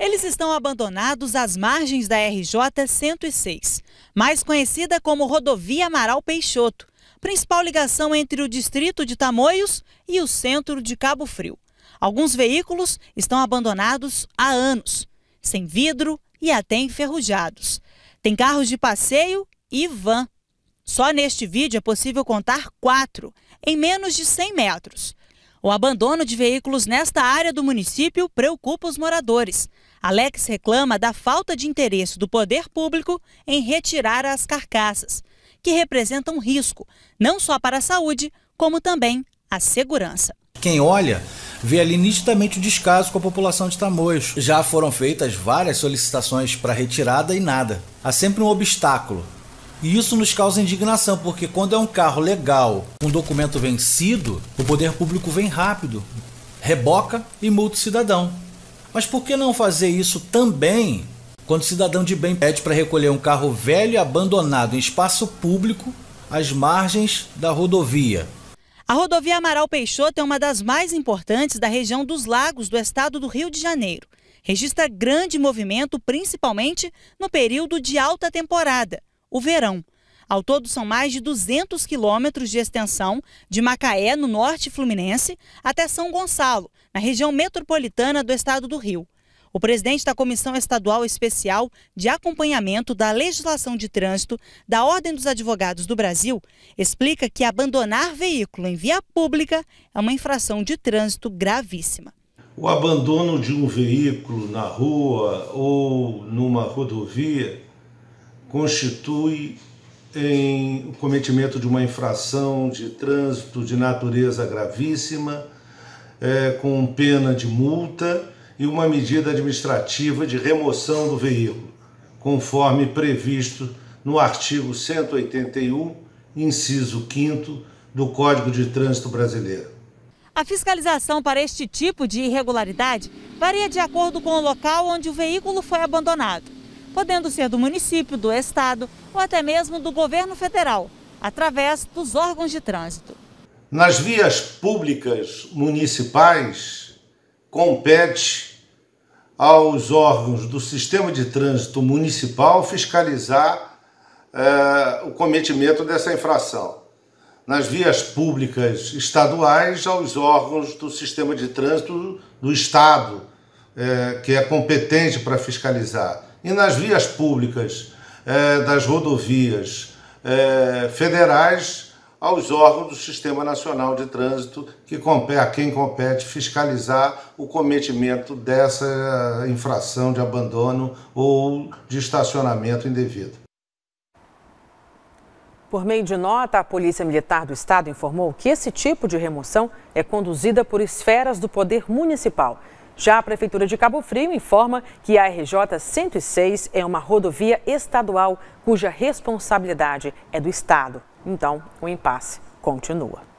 Eles estão abandonados às margens da RJ 106, mais conhecida como Rodovia Amaral Peixoto, principal ligação entre o distrito de Tamoios e o centro de Cabo Frio. Alguns veículos estão abandonados há anos, sem vidro e até enferrujados. Tem carros de passeio e van. Só neste vídeo é possível contar quatro, em menos de 100 metros. O abandono de veículos nesta área do município preocupa os moradores. Alex reclama da falta de interesse do poder público em retirar as carcaças, que representam risco, não só para a saúde, como também a segurança. Quem olha vê ali nitidamente o descaso com a população de Tamoios. Já foram feitas várias solicitações para retirada e nada. Há sempre um obstáculo e isso nos causa indignação, porque quando é um carro legal, um documento vencido, o poder público vem rápido, reboca e multa o cidadão. Mas por que não fazer isso também quando o cidadão de bem pede para recolher um carro velho e abandonado em espaço público às margens da rodovia? A rodovia Amaral Peixoto é uma das mais importantes da região dos Lagos do estado do Rio de Janeiro. Registra grande movimento, principalmente no período de alta temporada o verão. Ao todo, são mais de 200 quilômetros de extensão, de Macaé, no norte fluminense, até São Gonçalo, na região metropolitana do estado do Rio. O presidente da Comissão Estadual Especial de Acompanhamento da Legislação de Trânsito da Ordem dos Advogados do Brasil explica que abandonar veículo em via pública é uma infração de trânsito gravíssima. O abandono de um veículo na rua ou numa rodovia constitui em o cometimento de uma infração de trânsito de natureza gravíssima, é, com pena de multa e uma medida administrativa de remoção do veículo, conforme previsto no artigo 181, inciso 5 do Código de Trânsito Brasileiro. A fiscalização para este tipo de irregularidade varia de acordo com o local onde o veículo foi abandonado podendo ser do município, do estado ou até mesmo do governo federal, através dos órgãos de trânsito. Nas vias públicas municipais, compete aos órgãos do sistema de trânsito municipal fiscalizar eh, o cometimento dessa infração. Nas vias públicas estaduais, aos órgãos do sistema de trânsito do Estado, eh, que é competente para fiscalizar e nas vias públicas é, das rodovias é, federais aos órgãos do Sistema Nacional de Trânsito, que a quem compete fiscalizar o cometimento dessa infração de abandono ou de estacionamento indevido. Por meio de nota, a Polícia Militar do Estado informou que esse tipo de remoção é conduzida por esferas do Poder Municipal. Já a Prefeitura de Cabo Frio informa que a RJ 106 é uma rodovia estadual cuja responsabilidade é do Estado. Então, o impasse continua.